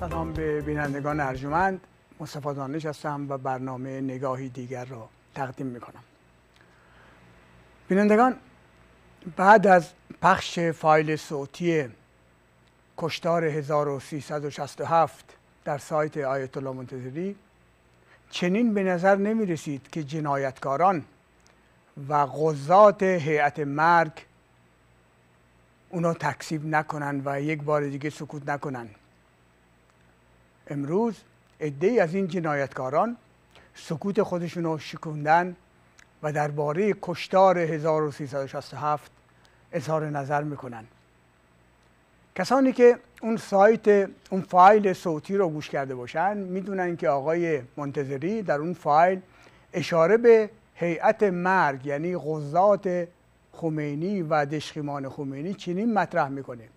سلام به بینندگان ارجمند مصطفی دانش هستم و برنامه نگاهی دیگر را تقدیم می کنم بینندگان بعد از پخش فایل صوتی کشتار 1367 در سایت آیت الله منتظری چنین به نظر نمی رسید که جنایتکاران و غزات هیئت مرگ اونا تکسیب نکنند و یک بار دیگه سکوت نکنند. امروز ادهی از این جنایتکاران سکوت خودشون رو شکوندن و درباره کشتار 1367 اظهار نظر میکنن کسانی که اون سایت اون فایل صوتی رو گوش کرده باشن میدونن که آقای منتظری در اون فایل اشاره به هیئت مرگ یعنی غزات خمینی و دشخیمان خمینی چنین مطرح میکنه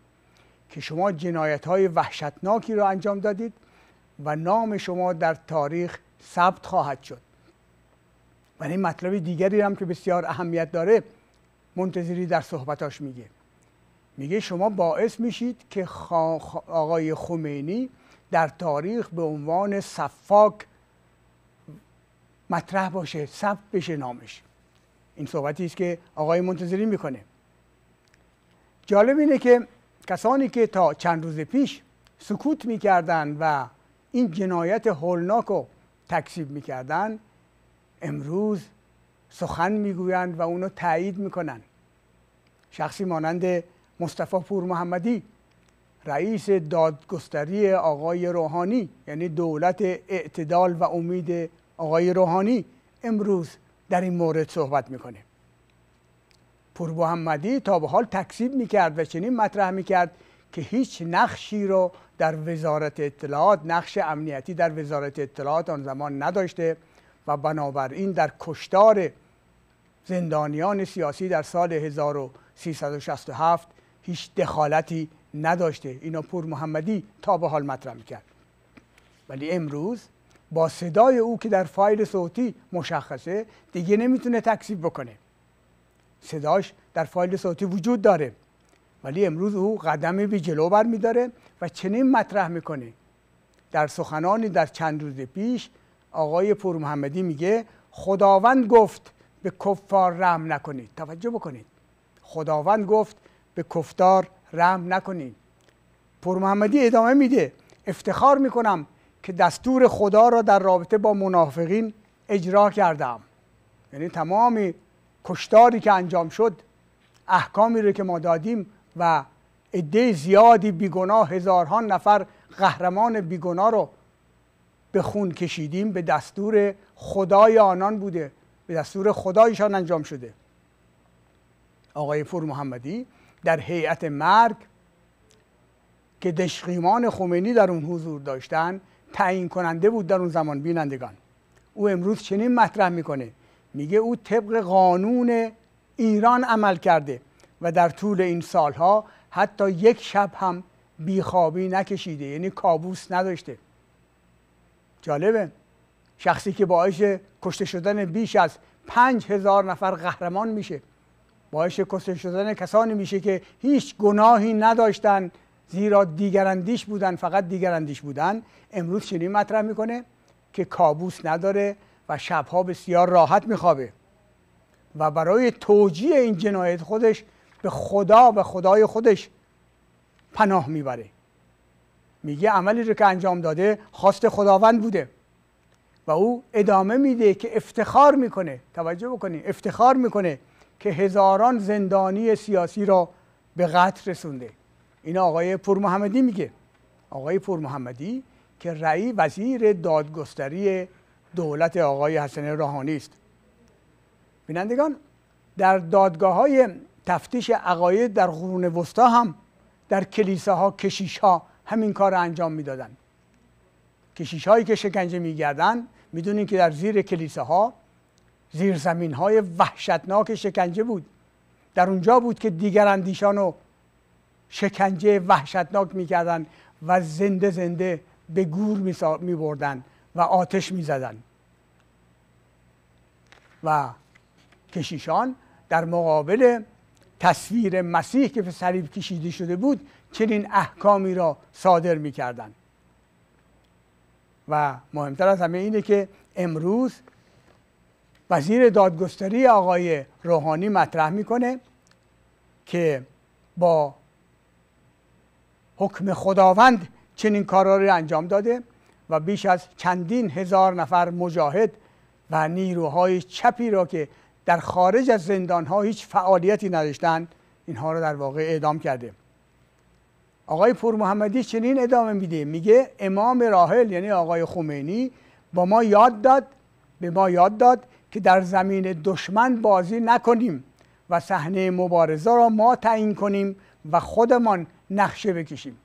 که شما جنایت های وحشتناکی رو انجام دادید و نام شما در تاریخ ثبت خواهد شد و این مطلب دیگری هم که بسیار اهمیت داره منتظری در صحبتاش میگه میگه شما باعث میشید که آقای خمینی در تاریخ به عنوان صفاک مطرح باشه ثبت بشه نامش این صحبتی است که آقای منتظری میکنه جالب اینه که کسانی که تا چند روز پیش سکوت میکردن و این جنایت هولناک رو تکسیب میکردن امروز سخن میگویند و اونو تایید میکنن شخصی مانند مصطفی پور محمدی رئیس دادگستری آقای روحانی یعنی دولت اعتدال و امید آقای روحانی امروز در این مورد صحبت میکنه پور محمدی تا به حال تکسیب میکرد و چنین مطرح میکرد که هیچ نقشی رو در وزارت اطلاعات نقش امنیتی در وزارت اطلاعات آن زمان نداشته و بنابراین در کشتار زندانیان سیاسی در سال 1367 هیچ دخالتی نداشته اینا پور محمدی تا به حال مطرح میکرد ولی امروز با صدای او که در فایل صوتی مشخصه دیگه نمیتونه تکذیب بکنه صداش در فایل صوتی وجود داره ولی امروز او قدمی به جلو بر داره و چنین مطرح میکنه در سخنانی در چند روز پیش آقای پور محمدی میگه خداوند گفت به کفار رحم نکنید توجه بکنید خداوند گفت به کفتار رحم نکنید پور محمدی ادامه میده افتخار میکنم که دستور خدا را در رابطه با منافقین اجرا کردم یعنی تمامی کشتاری که انجام شد احکامی رو که ما دادیم و عده زیادی بیگناه هزارها نفر قهرمان بیگناه رو به خون کشیدیم به دستور خدای آنان بوده به دستور خدایشان انجام شده آقای پور محمدی در هیئت مرگ که دشقیمان خمینی در اون حضور داشتن تعیین کننده بود در اون زمان بینندگان او امروز چنین مطرح میکنه میگه او طبق قانون ایران عمل کرده و در طول این سالها حتی یک شب هم بیخوابی نکشیده یعنی کابوس نداشته جالبه شخصی که باعث کشته شدن بیش از پنج هزار نفر قهرمان میشه باعث کشته شدن کسانی میشه که هیچ گناهی نداشتن زیرا دیگراندیش بودن فقط دیگراندیش بودن امروز چنین مطرح میکنه که کابوس نداره و شبها بسیار راحت میخوابه و برای توجیه این جنایت خودش به خدا و خدای خودش پناه میبره میگه عملی رو که انجام داده خواست خداوند بوده و او ادامه میده که افتخار میکنه توجه بکنید افتخار میکنه که هزاران زندانی سیاسی را به قتل رسونده این آقای محمدی میگه آقای محمدی که رئی وزیر دادگستری دولت آقای حسن روحانی است بینندگان در دادگاه های تفتیش عقاید در قرون وسطا هم در کلیساها کشیش ها همین کار را انجام میدادند کشیش هایی که شکنجه میگردن میدونین که در زیر کلیساها زیر زمین های وحشتناک شکنجه بود در اونجا بود که دیگر اندیشان رو شکنجه وحشتناک میکردن و زنده زنده به گور میبردن و آتش میزدن و کشیشان در مقابل تصویر مسیح که به صلیب کشیده شده بود چنین احکامی را صادر میکردند و مهمتر از همه اینه که امروز وزیر دادگستری آقای روحانی مطرح میکنه که با حکم خداوند چنین کارهایی انجام داده و بیش از چندین هزار نفر مجاهد و نیروهای چپی را که در خارج از زندان ها هیچ فعالیتی نداشتند اینها رو در واقع اعدام کرده آقای پور محمدی چنین ادامه میده میگه امام راحل یعنی آقای خمینی با ما یاد داد به ما یاد داد که در زمین دشمن بازی نکنیم و صحنه مبارزه را ما تعیین کنیم و خودمان نقشه بکشیم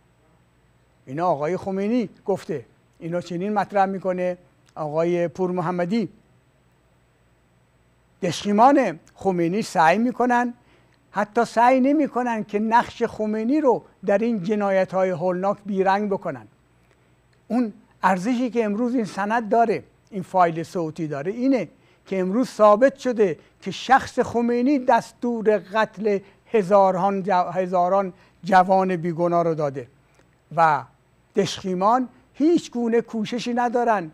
اینا آقای خمینی گفته اینا چنین مطرح میکنه آقای پور محمدی دشمنان خمینی سعی میکنن حتی سعی نمیکنن که نقش خمینی رو در این جنایت های هولناک بیرنگ بکنن اون ارزشی که امروز این سند داره این فایل صوتی داره اینه که امروز ثابت شده که شخص خمینی دستور قتل هزاران, هزاران جوان بیگنا رو داده و دشخیمان هیچ گونه کوششی ندارن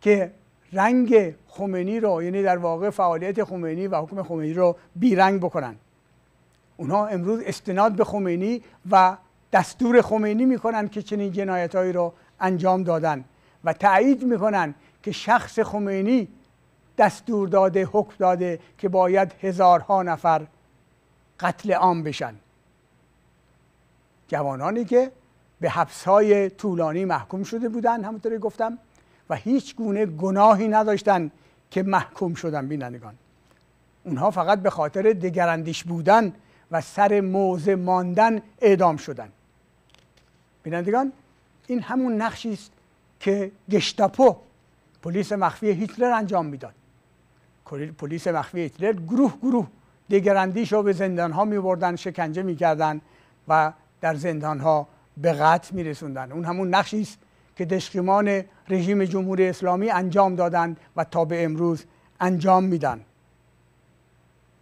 که رنگ خمینی رو یعنی در واقع فعالیت خمینی و حکم خمینی رو بیرنگ بکنن اونها امروز استناد به خمینی و دستور خمینی میکنن که چنین جنایتهایی رو انجام دادن و تایید میکنن که شخص خمینی دستور داده حکم داده که باید هزارها نفر قتل عام بشن جوانانی که به حبسهای طولانی محکوم شده بودن همونطوری گفتم و هیچ گونه گناهی نداشتن که محکوم شدن بینندگان اونها فقط به خاطر دگراندیش بودن و سر موزه ماندن اعدام شدن بینندگان این همون نقشی است که گشتاپو پلیس مخفی هیتلر انجام میداد پلیس مخفی هیتلر گروه گروه دگراندیش رو به زندان ها می شکنجه میکردن و در زندان ها به قتل می اون همون نقشی است که دشقیمان رژیم جمهوری اسلامی انجام دادن و تا به امروز انجام میدن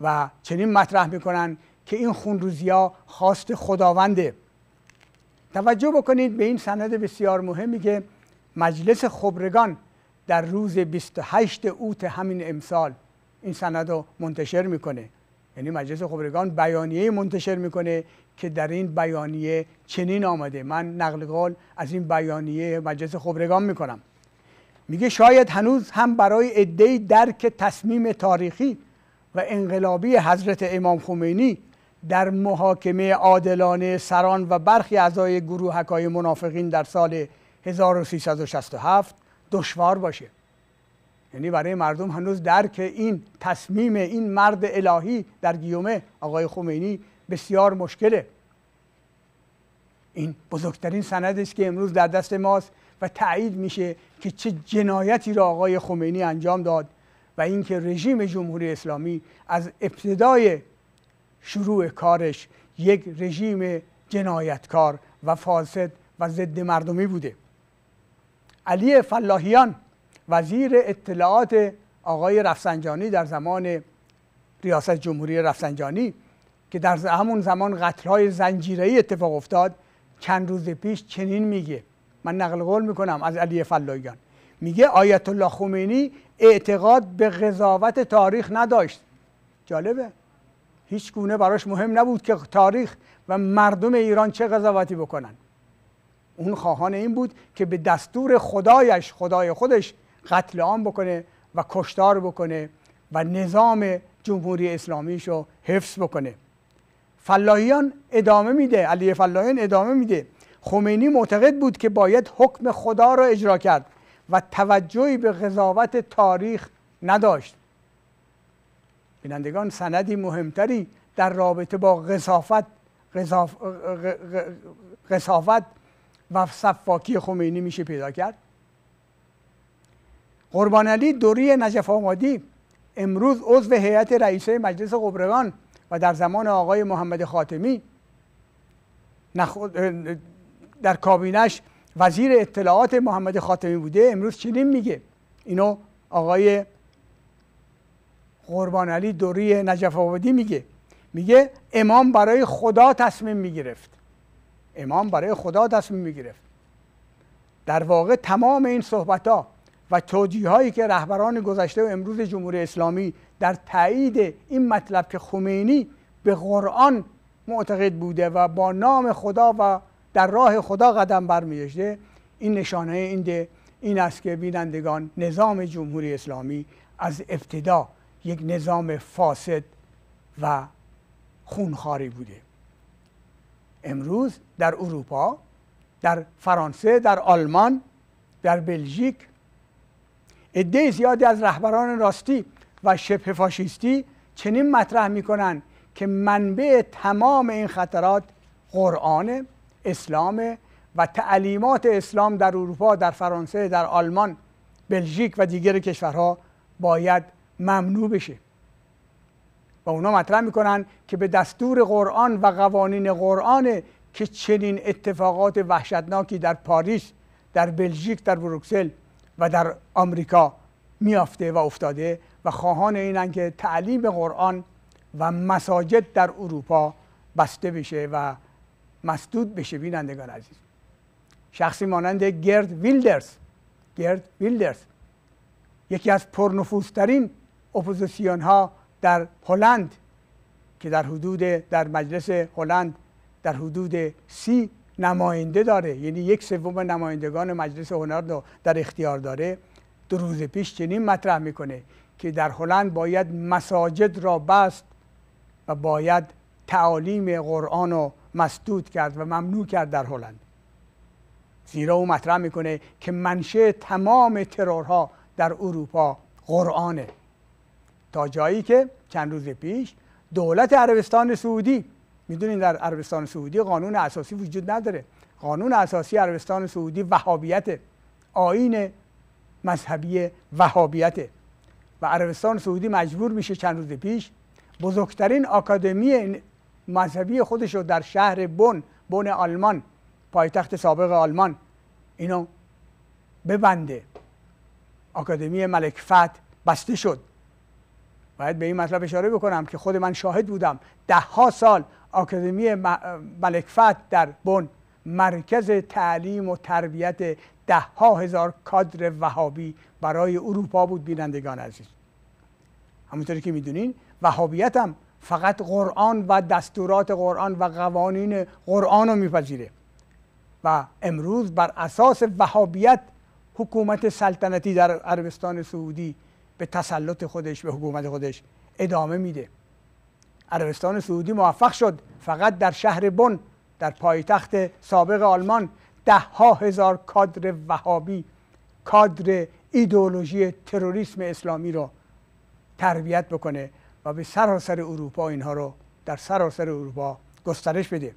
و چنین مطرح میکنن که این خونروزی ها خواست خداونده توجه بکنید به این سند بسیار مهمی که مجلس خبرگان در روز 28 اوت همین امسال این سند رو منتشر میکنه یعنی مجلس خبرگان بیانیه منتشر میکنه که در این بیانیه چنین آمده من نقل قول از این بیانیه مجلس خبرگان میکنم میگه شاید هنوز هم برای عدهای درک تصمیم تاریخی و انقلابی حضرت امام خمینی در محاکمه عادلانه سران و برخی اعضای گروهکای منافقین در سال 1367 دشوار باشه یعنی برای مردم هنوز درک این تصمیم این مرد الهی در گیومه آقای خمینی بسیار مشکله این بزرگترین سندش است که امروز در دست ماست و تایید میشه که چه جنایتی را آقای خمینی انجام داد و اینکه رژیم جمهوری اسلامی از ابتدای شروع کارش یک رژیم جنایتکار و فاسد و ضد مردمی بوده علی فلاحیان وزیر اطلاعات آقای رفسنجانی در زمان ریاست جمهوری رفسنجانی که در همون زمان قتلهای زنجیره‌ای اتفاق افتاد چند روز پیش چنین میگه من نقل قول میکنم از علی فلاحیان میگه آیت الله خمینی اعتقاد به قضاوت تاریخ نداشت جالبه هیچ گونه براش مهم نبود که تاریخ و مردم ایران چه قضاوتی بکنن اون خواهان این بود که به دستور خدایش خدای خودش قتل عام بکنه و کشتار بکنه و نظام جمهوری اسلامیش رو حفظ بکنه فلاحیان ادامه میده علی فلاحیان ادامه میده خمینی معتقد بود که باید حکم خدا را اجرا کرد و توجهی به قضاوت تاریخ نداشت بینندگان سندی مهمتری در رابطه با قصافت و صفاکی خمینی میشه پیدا کرد قربان علی دوری نجف آمادی امروز عضو هیئت رئیسه مجلس قبرگان و در زمان آقای محمد خاتمی در کابینش وزیر اطلاعات محمد خاتمی بوده امروز چنین میگه اینو آقای قربان علی دوری نجف آبادی میگه میگه امام برای خدا تصمیم میگرفت امام برای خدا تصمیم میگرفت در واقع تمام این صحبت ها و توجیه هایی که رهبران گذشته و امروز جمهوری اسلامی در تایید این مطلب که خمینی به قرآن معتقد بوده و با نام خدا و در راه خدا قدم برمیشده این نشانه این این است که بینندگان نظام جمهوری اسلامی از ابتدا یک نظام فاسد و خونخاری بوده امروز در اروپا در فرانسه در آلمان در بلژیک عده زیادی از رهبران راستی و شبه فاشیستی چنین مطرح میکنند که منبع تمام این خطرات قرآن اسلام و تعلیمات اسلام در اروپا در فرانسه در آلمان بلژیک و دیگر کشورها باید ممنوع بشه و اونا مطرح میکنن که به دستور قرآن و قوانین قرآن که چنین اتفاقات وحشتناکی در پاریس در بلژیک در بروکسل و در آمریکا میافته و افتاده و خواهان اینن که تعلیم قرآن و مساجد در اروپا بسته بشه و مسدود بشه بینندگان عزیز شخصی مانند گرد ویلدرز گرد ویلدرز یکی از پرنفوذترین اپوزیسیون ها در هلند که در حدود در مجلس هلند در حدود سی نماینده داره یعنی یک سوم نمایندگان مجلس هنر رو در اختیار داره دو روز پیش چنین مطرح میکنه که در هلند باید مساجد را بست و باید تعالیم قرآن رو مسدود کرد و ممنوع کرد در هلند زیرا او مطرح میکنه که منشه تمام ترورها در اروپا قرآنه تا جایی که چند روز پیش دولت عربستان سعودی میدونین در عربستان سعودی قانون اساسی وجود نداره قانون اساسی عربستان سعودی وهابیت آین مذهبی وهابیت و عربستان سعودی مجبور میشه چند روز پیش بزرگترین آکادمی مذهبی خودش رو در شهر بن بن آلمان پایتخت سابق آلمان اینو ببنده آکادمی ملک فت بسته شد باید به این مطلب اشاره بکنم که خود من شاهد بودم ده ها سال آکادمی ملکفت در بن مرکز تعلیم و تربیت ده ها هزار کادر وهابی برای اروپا بود بینندگان عزیز همونطوری که میدونین وهابیت هم فقط قرآن و دستورات قرآن و قوانین قرآن رو میپذیره و امروز بر اساس وهابیت حکومت سلطنتی در عربستان سعودی به تسلط خودش به حکومت خودش ادامه میده عربستان سعودی موفق شد فقط در شهر بن در پایتخت سابق آلمان ده ها هزار کادر وهابی کادر ایدئولوژی تروریسم اسلامی را تربیت بکنه و به سراسر اروپا اینها رو در سراسر اروپا گسترش بده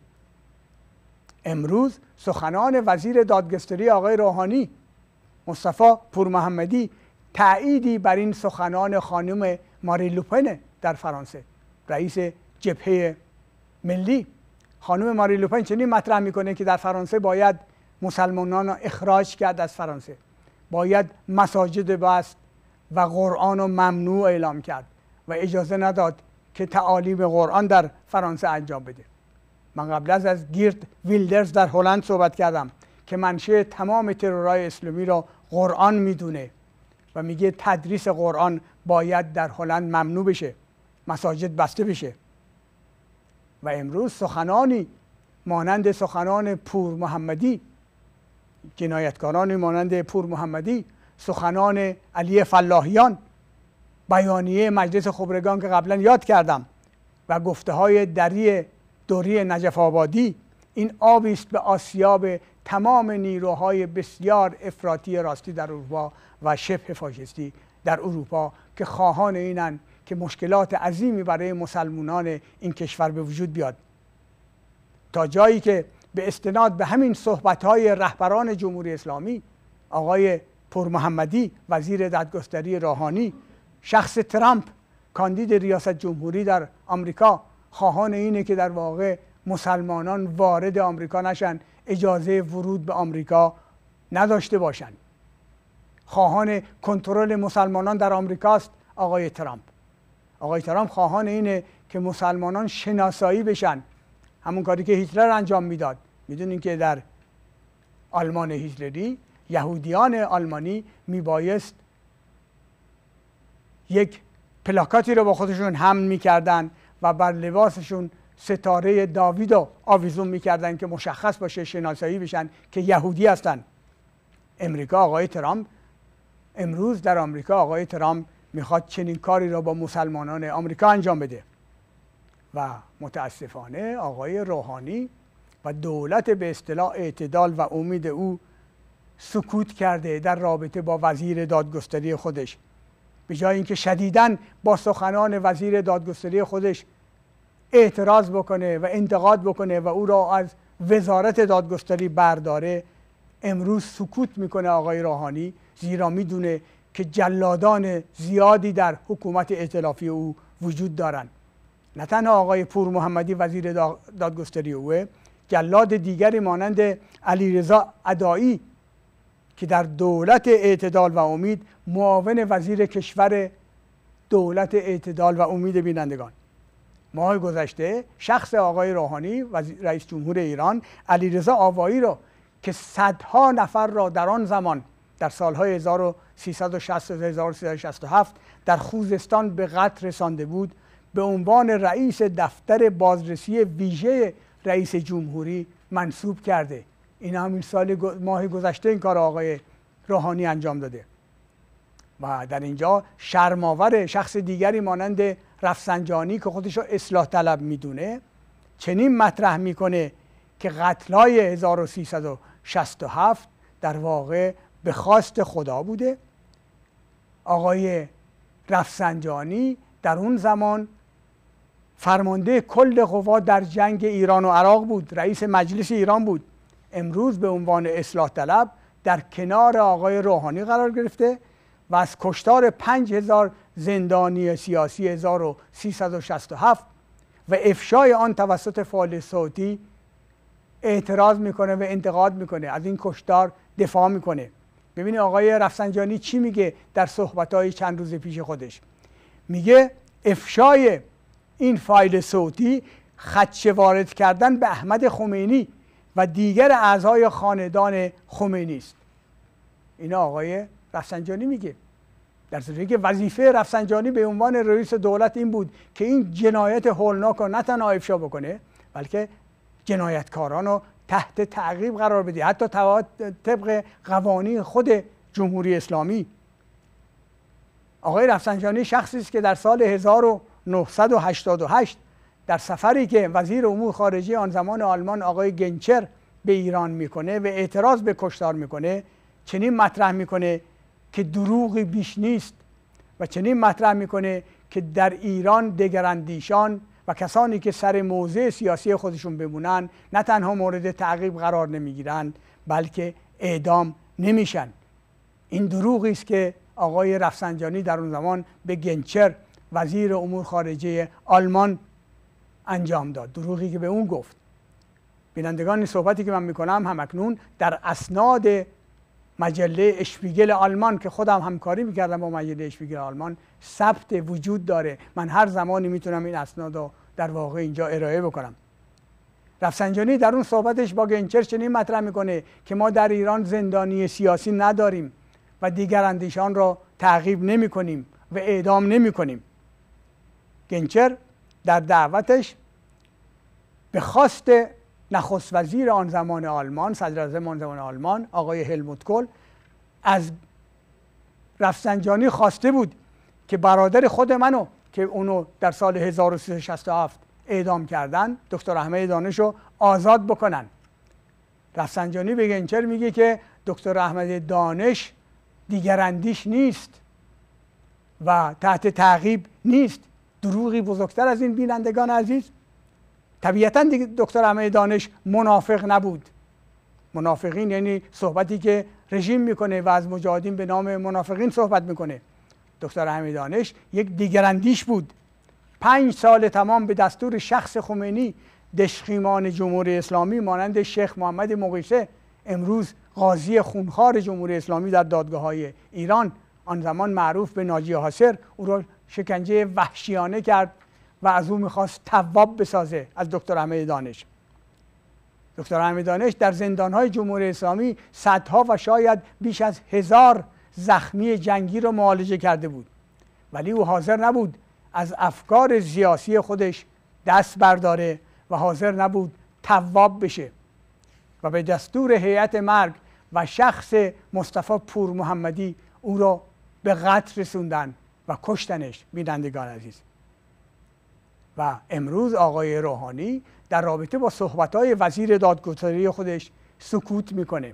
امروز سخنان وزیر دادگستری آقای روحانی مصطفی پورمحمدی تأییدی بر این سخنان خانم ماری لوپنه در فرانسه رئیس جبهه ملی خانم ماری لوپن چنین مطرح میکنه که در فرانسه باید مسلمانان را اخراج کرد از فرانسه باید مساجد بست و قرآن رو ممنوع اعلام کرد و اجازه نداد که تعالیم قرآن در فرانسه انجام بده من قبل از از گیرد ویلدرز در هلند صحبت کردم که منشه تمام ترورهای اسلامی را قرآن میدونه و میگه تدریس قرآن باید در هلند ممنوع بشه مساجد بسته بشه و امروز سخنانی مانند سخنان پور محمدی جنایتکارانی مانند پور محمدی سخنان علی فلاحیان بیانیه مجلس خبرگان که قبلا یاد کردم و گفته های دری دوری نجف آبادی این آبیست به آسیاب تمام نیروهای بسیار افراطی راستی در اروپا و شبه فاشیستی در اروپا که خواهان اینن که مشکلات عظیمی برای مسلمانان این کشور به وجود بیاد تا جایی که به استناد به همین صحبت‌های رهبران جمهوری اسلامی آقای پرمحمدی وزیر دادگستری راهانی شخص ترامپ کاندید ریاست جمهوری در آمریکا خواهان اینه که در واقع مسلمانان وارد آمریکا نشن اجازه ورود به آمریکا نداشته باشند خواهان کنترل مسلمانان در آمریکاست آقای ترامپ آقای ترامپ خواهان اینه که مسلمانان شناسایی بشن همون کاری که هیتلر انجام میداد میدونین که در آلمان هیتلری یهودیان آلمانی میبایست یک پلاکاتی رو با خودشون حمل میکردن و بر لباسشون ستاره داوید رو آویزون میکردن که مشخص باشه شناسایی بشن که یهودی هستن امریکا آقای ترامپ امروز در آمریکا آقای ترامپ میخواد چنین کاری را با مسلمانان آمریکا انجام بده و متاسفانه آقای روحانی و دولت به اصطلاح اعتدال و امید او سکوت کرده در رابطه با وزیر دادگستری خودش به جای اینکه شدیداً با سخنان وزیر دادگستری خودش اعتراض بکنه و انتقاد بکنه و او را از وزارت دادگستری برداره امروز سکوت میکنه آقای روحانی زیرا میدونه که جلادان زیادی در حکومت ائتلافی او وجود دارند نه تنها آقای پور محمدی وزیر دادگستری اوه جلاد دیگری مانند علیرضا ادایی که در دولت اعتدال و امید معاون وزیر کشور دولت اعتدال و امید بینندگان ماه گذشته شخص آقای روحانی رئیس جمهور ایران علیرضا آوایی را که صدها نفر را در آن زمان در سالهای 1360 1367 در خوزستان به قتل رسانده بود به عنوان رئیس دفتر بازرسی ویژه رئیس جمهوری منصوب کرده این همین سال ماه گذشته این کار آقای روحانی انجام داده و در اینجا شرماور شخص دیگری مانند رفسنجانی که خودش را اصلاح طلب میدونه چنین مطرح میکنه که قتلای 1367 در واقع به خواست خدا بوده آقای رفسنجانی در اون زمان فرمانده کل قوا در جنگ ایران و عراق بود رئیس مجلس ایران بود امروز به عنوان اصلاح طلب در کنار آقای روحانی قرار گرفته و از کشتار 5000 زندانی سیاسی 1367 و افشای آن توسط فعال صوتی اعتراض میکنه و انتقاد میکنه از این کشتار دفاع میکنه ببینید آقای رفسنجانی چی میگه در صحبتهای چند روز پیش خودش میگه افشای این فایل صوتی خدش وارد کردن به احمد خمینی و دیگر اعضای خاندان خمینی است این آقای رفسنجانی میگه در صورتی که وظیفه رفسنجانی به عنوان رئیس دولت این بود که این جنایت هولناک رو نه تنها افشا بکنه بلکه جنایتکاران رو تحت تعقیب قرار بدی حتی طبق قوانین خود جمهوری اسلامی آقای رفسنجانی شخصی است که در سال 1988 در سفری که وزیر امور خارجه آن زمان آلمان آقای گنچر به ایران میکنه و اعتراض به کشتار میکنه چنین مطرح میکنه که دروغی بیش نیست و چنین مطرح میکنه که در ایران دگراندیشان و کسانی که سر موضع سیاسی خودشون بمونن نه تنها مورد تعقیب قرار نمیگیرند بلکه اعدام نمیشن این دروغی است که آقای رفسنجانی در اون زمان به گنچر وزیر امور خارجه آلمان انجام داد دروغی که به اون گفت بینندگان صحبتی که من میکنم اکنون در اسناد مجله اشپیگل آلمان که خودم همکاری میکردم با مجله اشپیگل آلمان ثبت وجود داره من هر زمانی میتونم این اسناد رو در واقع اینجا ارائه بکنم رفسنجانی در اون صحبتش با گنچر چنین مطرح میکنه که ما در ایران زندانی سیاسی نداریم و دیگر اندیشان را تعقیب نمیکنیم و اعدام نمیکنیم کنیم گنچر در دعوتش به خواست نخست وزیر آن زمان آلمان صدر آن زمان آلمان آقای هلموت کل از رفسنجانی خواسته بود که برادر خود منو که اونو در سال 1367 اعدام کردن دکتر احمد دانش رو آزاد بکنن رفسنجانی به گنچر میگه که دکتر احمد دانش دیگرندیش نیست و تحت تعقیب نیست دروغی بزرگتر از این بینندگان عزیز طبیعتا دکتر همه دانش منافق نبود منافقین یعنی صحبتی که رژیم میکنه و از مجاهدین به نام منافقین صحبت میکنه دکتر همه دانش یک دیگراندیش بود پنج سال تمام به دستور شخص خمینی دشخیمان جمهوری اسلامی مانند شیخ محمد مقیسه امروز قاضی خونخوار جمهوری اسلامی در دادگاه های ایران آن زمان معروف به ناجی حاصر او را شکنجه وحشیانه کرد و از او میخواست تواب بسازه از دکتر احمد دانش دکتر احمد دانش در زندانهای جمهوری اسلامی صدها و شاید بیش از هزار زخمی جنگی رو معالجه کرده بود ولی او حاضر نبود از افکار سیاسی خودش دست برداره و حاضر نبود تواب بشه و به دستور هیئت مرگ و شخص مصطفی پور محمدی او را به قتل رسوندن و کشتنش بینندگان عزیز و امروز آقای روحانی در رابطه با صحبتهای وزیر دادگستری خودش سکوت میکنه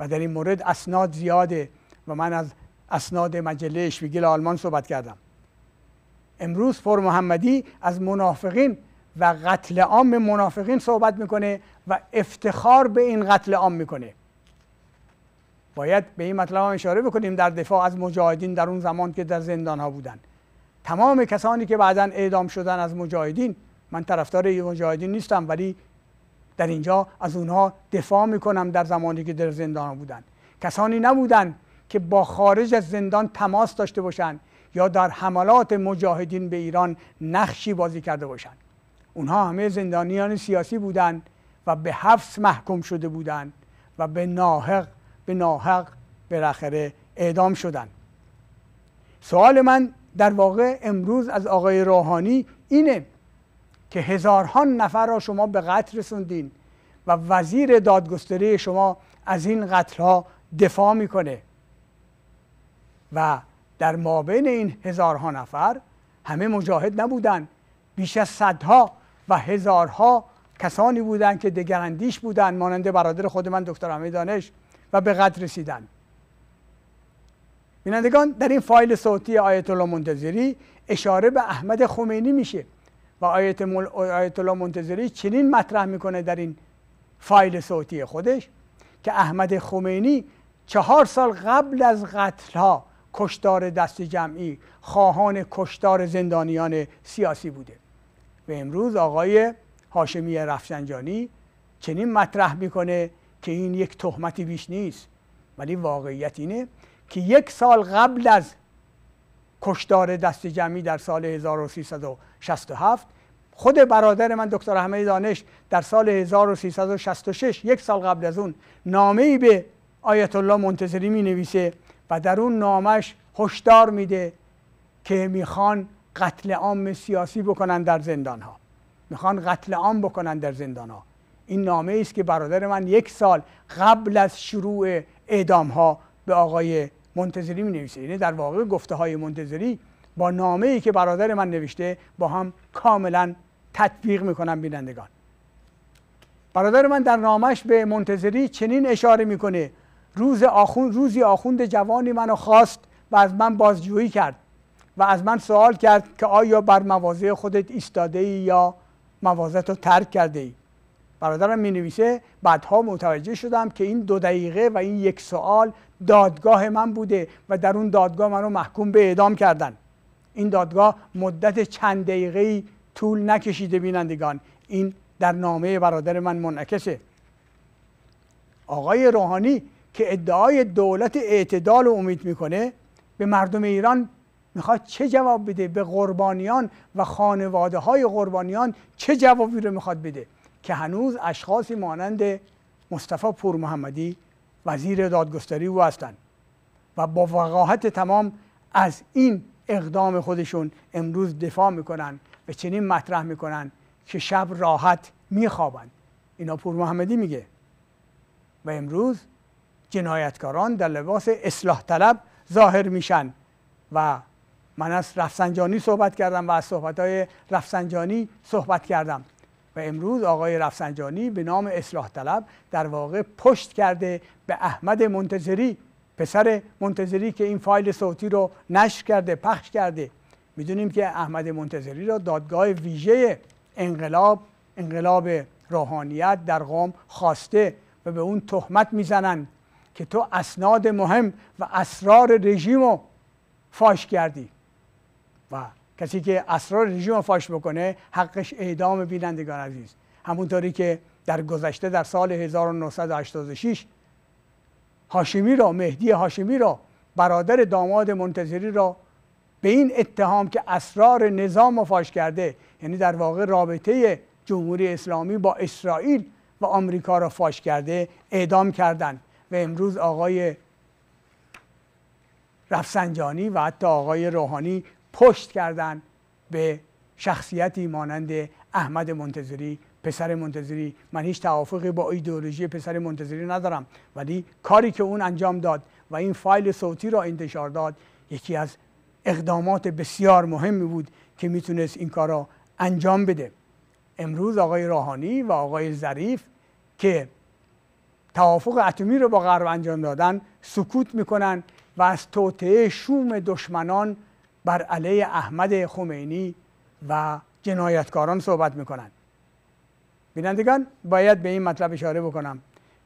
و در این مورد اسناد زیاده و من از اسناد مجله شویگل آلمان صحبت کردم امروز پر محمدی از منافقین و قتل عام منافقین صحبت میکنه و افتخار به این قتل عام میکنه باید به این مطلب اشاره بکنیم در دفاع از مجاهدین در اون زمان که در زندان ها بودند تمام کسانی که بعدا اعدام شدن از مجاهدین من طرفدار مجاهدین نیستم ولی در اینجا از اونها دفاع میکنم در زمانی که در زندان بودن کسانی نبودن که با خارج از زندان تماس داشته باشند یا در حملات مجاهدین به ایران نقشی بازی کرده باشند اونها همه زندانیان سیاسی بودند و به حبس محکوم شده بودند و به ناحق به ناحق بالاخره اعدام شدند سوال من در واقع امروز از آقای روحانی اینه که هزارها نفر را شما به قتل رسوندین و وزیر دادگستری شما از این قتل ها دفاع میکنه و در مابین این هزارها نفر همه مجاهد نبودن بیش از صدها و هزارها کسانی بودند که دگراندیش بودند مانند برادر خود من دکتر امید دانش و به قتل رسیدند بینندگان در این فایل صوتی آیت الله منتظری اشاره به احمد خمینی میشه و آیت, الله منتظری چنین مطرح میکنه در این فایل صوتی خودش که احمد خمینی چهار سال قبل از قتلها ها کشتار دست جمعی خواهان کشتار زندانیان سیاسی بوده و امروز آقای هاشمی رفسنجانی چنین مطرح میکنه که این یک تهمتی بیش نیست ولی واقعیت اینه که یک سال قبل از کشدار دست جمعی در سال 1367 خود برادر من دکتر احمد دانش در سال 1366 یک سال قبل از اون نامه ای به آیت الله منتظری می نویسه و در اون نامش هشدار میده که میخوان قتل عام سیاسی بکنن در زندان ها میخوان قتل عام بکنن در زندان ها این نامه ای است که برادر من یک سال قبل از شروع اعدام ها به آقای منتظری می نویسه یعنی در واقع گفته های منتظری با نامه ای که برادر من نوشته با هم کاملا تطبیق کنم بینندگان برادر من در نامش به منتظری چنین اشاره میکنه روز روزی آخوند جوانی منو خواست و از من بازجویی کرد و از من سوال کرد که آیا بر مواضع خودت ایستاده ای یا مواضعت رو ترک کرده ای برادرم می نویسه بعدها متوجه شدم که این دو دقیقه و این یک سوال دادگاه من بوده و در اون دادگاه رو محکوم به اعدام کردن این دادگاه مدت چند دقیقه طول نکشیده بینندگان این در نامه برادر من منعکسه آقای روحانی که ادعای دولت اعتدال رو امید میکنه به مردم ایران میخواد چه جواب بده به قربانیان و خانواده های قربانیان چه جوابی رو میخواد بده که هنوز اشخاصی مانند مصطفی پور محمدی وزیر دادگستری او هستند و با وقاحت تمام از این اقدام خودشون امروز دفاع میکنن و چنین مطرح میکنن که شب راحت میخوابند اینا پور محمدی میگه و امروز جنایتکاران در لباس اصلاح طلب ظاهر میشن و من از رفسنجانی صحبت کردم و از صحبت های رفسنجانی صحبت کردم و امروز آقای رفسنجانی به نام اصلاح طلب در واقع پشت کرده به احمد منتظری پسر منتظری که این فایل صوتی رو نشر کرده پخش کرده میدونیم که احمد منتظری را دادگاه ویژه انقلاب انقلاب روحانیت در قوم خواسته و به اون تهمت میزنن که تو اسناد مهم و اسرار رژیم رو فاش کردی و کسی که اسرار رژیم فاش بکنه حقش اعدام بینندگان عزیز همونطوری که در گذشته در سال 1986 هاشمی را مهدی هاشمی را برادر داماد منتظری را به این اتهام که اسرار نظام رو فاش کرده یعنی در واقع رابطه جمهوری اسلامی با اسرائیل و آمریکا را فاش کرده اعدام کردند و امروز آقای رفسنجانی و حتی آقای روحانی پشت کردن به شخصیتی مانند احمد منتظری پسر منتظری من هیچ توافقی با ایدئولوژی پسر منتظری ندارم ولی کاری که اون انجام داد و این فایل صوتی را انتشار داد یکی از اقدامات بسیار مهمی بود که میتونست این کار را انجام بده امروز آقای راهانی و آقای ظریف که توافق اتمی رو با غرب انجام دادن سکوت میکنن و از توطعه شوم دشمنان بر علیه احمد خمینی و جنایتکاران صحبت میکنند بینندگان باید به این مطلب اشاره بکنم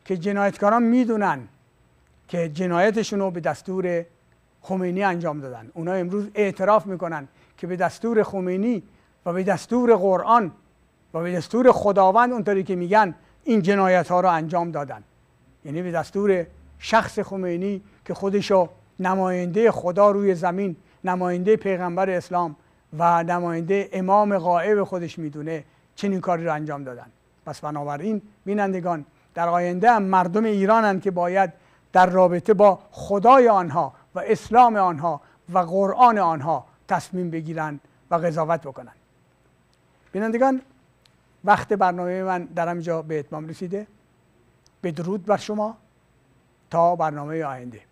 که جنایتکاران میدونن که جنایتشون رو به دستور خمینی انجام دادن اونا امروز اعتراف میکنن که به دستور خمینی و به دستور قرآن و به دستور خداوند اونطوری که میگن این جنایت ها رو انجام دادن یعنی به دستور شخص خمینی که خودشو نماینده خدا روی زمین نماینده پیغمبر اسلام و نماینده امام غائب خودش میدونه چنین کاری رو انجام دادن پس بنابراین بینندگان در آینده هم مردم ایرانند که باید در رابطه با خدای آنها و اسلام آنها و قرآن آنها تصمیم بگیرند و قضاوت بکنند بینندگان وقت برنامه من در همینجا به اتمام رسیده درود بر شما تا برنامه آینده